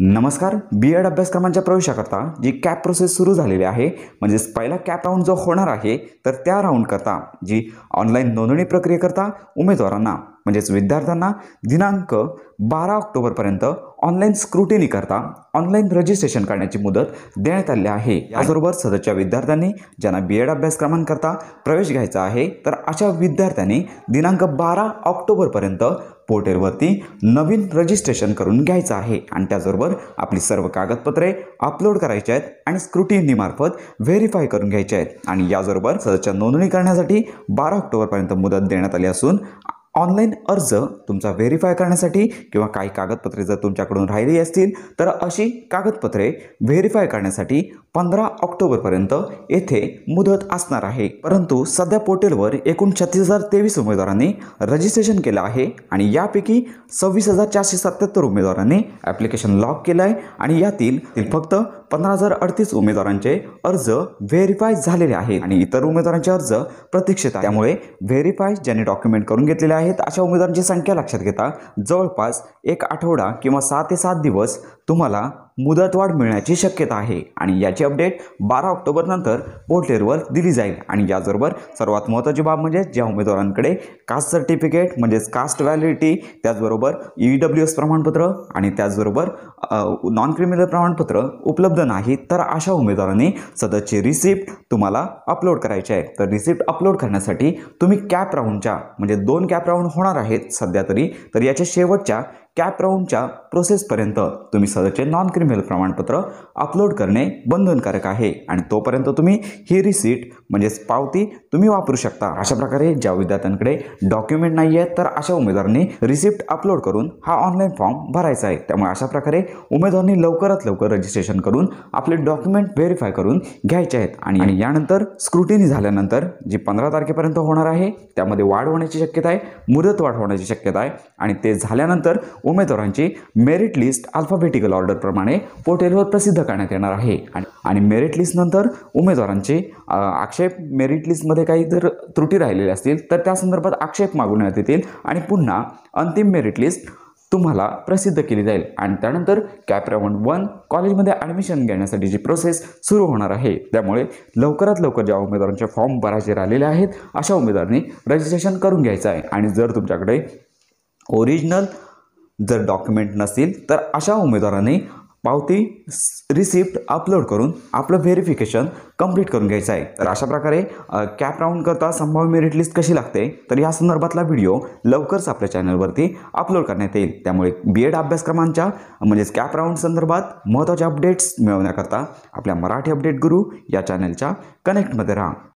नमस्कार B Ed अभ्यासक्रमांच्या प्रवेशाकरता जी cap process सुरू झालेली आहे म्हणजेच पहिला कॅप राऊंड जो होणार आहे तर त्या राऊंडकरता जी ऑनलाईन नोंदणी प्रक्रियेकरता उमेदवारांना म्हणजेच विद्यार्थ्यांना दिनांक बारा ऑक्टोबरपर्यंत ऑनलाईन करता ऑनलाईन रजिस्ट्रेशन करण्याची मुदत देण्यात आली आहे याचबरोबर सदरच्या विद्यार्थ्यांनी ज्यांना बी एड अभ्यासक्रमांकरता प्रवेश घ्यायचा आहे तर अशा विद्यार्थ्यांनी दिनांक बारा ऑक्टोबरपर्यंत पोर्टलवरती नवीन रजिस्ट्रेशन करून घ्यायचं आहे आणि त्याचबरोबर आपली सर्व कागदपत्रे अपलोड करायची आहेत आणि स्क्रुटिनीमार्फत व्हेरीफाय करून घ्यायचे आहेत आणि याबरोबर सदरच्या नोंदणी करण्यासाठी बारा ऑक्टोबरपर्यंत मुदत देण्यात आली असून ऑनलाईन अर्ज तुमचा व्हेरीफाय करण्यासाठी किंवा काही कागदपत्रे जर तुमच्याकडून राहिली असतील तर अशी कागदपत्रे व्हेरीफाय करण्यासाठी पंधरा ऑक्टोबरपर्यंत येथे मुदत असणार आहे परंतु सध्या पोर्टलवर एकूण छत्तीस हजार तेवीस उमेदवारांनी रजिस्ट्रेशन केलं आहे आणि यापैकी सव्वीस हजार चारशे सत्याहत्तर उमेदवारांनी ॲप्लिकेशन लॉक केलं आहे आणि यातील फक्त पंधरा हजार अडतीस उमेदवारांचे अर्ज व्हेरीफाय झालेले आहेत आणि इतर उमेदवारांचे अर्ज प्रतीक्षित त्यामुळे व्हेरीफाय ज्यांनी डॉक्युमेंट करून घेतलेले आहे आहेत अशा उमेदवारांची संख्या लक्षात घेता जवळपास एक आठवडा किंवा सहा ते सात दिवस तुम्हाला मुदतवाढ मिळण्याची शक्यता आहे आणि याची अपडेट बारा ऑक्टोबरनंतर पोर्टलेरवर दिली जाईल आणि याचबरोबर सर्वात महत्त्वाची बाब म्हणजे ज्या उमेदवारांकडे कास्ट सर्टिफिकेट म्हणजेच कास्ट व्हॅलिडिटी त्याचबरोबर ई डब्ल्यू एस प्रमाणपत्र आणि त्याचबरोबर नॉन क्रिमिनल प्रमाणपत्र उपलब्ध नाही तर अशा उमेदवारांनी सदरची रिसिप्ट तुम्हाला अपलोड करायची आहे तर रिसिप्ट अपलोड करण्यासाठी तुम्ही कॅप राऊंडच्या म्हणजे दोन कॅप राऊंड होणार आहेत सध्या तरी तर याच्या शेवटच्या कॅप राऊंडच्या प्रोसेसपर्यंत तुम्ही सदरचे नॉन क्रिमिनल प्रमाणपत्र अपलोड करणे बंधनकारक आहे आणि तोपर्यंत तुम्ही ही रिसीट म्हणजेच पावती तुम्ही वापरू शकता अशा प्रकारे ज्या विद्यार्थ्यांकडे डॉक्युमेंट नाही आहेत तर अशा उमेदवारांनी रिसिप्ट अपलोड करून हा ऑनलाईन फॉर्म भरायचा आहे त्यामुळे अशा प्रकारे उमेदवारांनी लवकरात लवकर रजिस्ट्रेशन करून आपले डॉक्युमेंट व्हेरीफाय करून घ्यायचे आहेत आणि यानंतर स्क्रुटिनी झाल्यानंतर जी पंधरा तारखेपर्यंत होणार आहे त्यामध्ये वाढ होण्याची शक्यता आहे मुदत वाढ होण्याची शक्यता आहे आणि ते झाल्यानंतर उमेदवारांची मेरिट लिस्ट अल्फाबेटिकल ऑर्डरप्रमाणे पोर्टलवर प्रसिद्ध करण्यात येणार आहे आणि मेरिट लिस्टनंतर उमेदवारांचे आक्षेप मेरिट लिस्टमध्ये काही जर त्रुटी राहिलेल्या असतील तर त्या संदर्भात आक्षेप मागवण्यात येतील आणि पुन्हा अंतिम मेरिट लिस्ट तुम्हाला प्रसिद्ध केली जाईल आणि त्यानंतर कॅप राऊंड वन कॉलेजमध्ये ॲडमिशन घेण्यासाठी जी प्रोसेस सुरू होणार आहे त्यामुळे लवकरात लवकर ज्या उमेदवारांचे फॉर्म भरायचे राहिलेले आहेत अशा उमेदवारांनी रजिस्ट्रेशन करून घ्यायचं आहे आणि जर तुमच्याकडे ओरिजिनल जर डॉक्युमेंट नसतील तर अशा उमेदवारांनी पावती रिसिप्ट अपलोड करून आपलं व्हेरिफिकेशन कंप्लीट करून घ्यायचं आहे तर अशा प्रकारे कॅप करता संभाव्य मेरिट लिस्ट कशी लागते तर या संदर्भातला व्हिडिओ लवकरच आपल्या चॅनलवरती अपलोड करण्यात येईल त्यामुळे बी एड अभ्यासक्रमांच्या म्हणजेच कॅप राऊंड संदर्भात महत्त्वाच्या अपडेट्स मिळवण्याकरता आपल्या मराठी अपडेट गुरु या चॅनलच्या कनेक्टमध्ये राहा